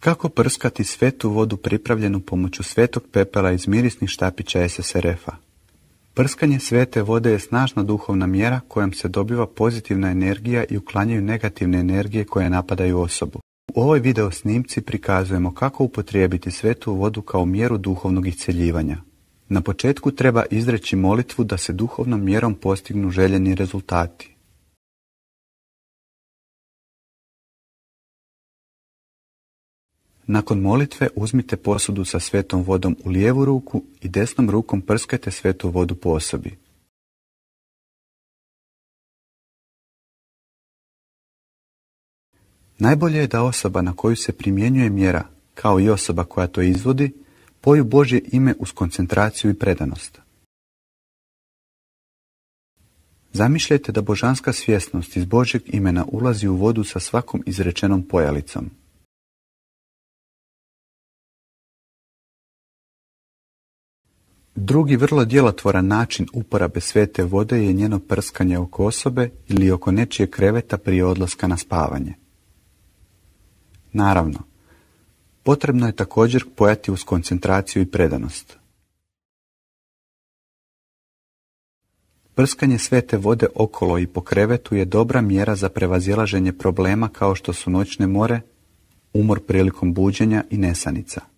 Kako prskati svetu vodu pripravljenu pomoću svetog pepela iz mirisnih štapića SSRF-a? Prskanje svete vode je snažna duhovna mjera kojom se dobiva pozitivna energija i uklanjaju negativne energije koje napadaju osobu. U ovoj video snimci prikazujemo kako upotrijebiti svetu vodu kao mjeru duhovnog isceljivanja. Na početku treba izreći molitvu da se duhovnom mjerom postignu željeni rezultati. Nakon molitve uzmite posudu sa svetom vodom u lijevu ruku i desnom rukom prskajte svetu vodu po osobi. Najbolje je da osoba na koju se primjenjuje mjera, kao i osoba koja to izvodi, poju Božje ime uz koncentraciju i predanost. Zamišljajte da božanska svjesnost iz Božjeg imena ulazi u vodu sa svakom izrečenom pojalicom. Drugi vrlo djelotvoran način uporabe svete vode je njeno prskanje oko osobe ili oko nečije kreveta prije odlaska na spavanje. Naravno, potrebno je također pojati uz koncentraciju i predanost. Prskanje svete vode okolo i po krevetu je dobra mjera za prevazilaženje problema kao što su noćne more, umor prilikom buđenja i nesanica.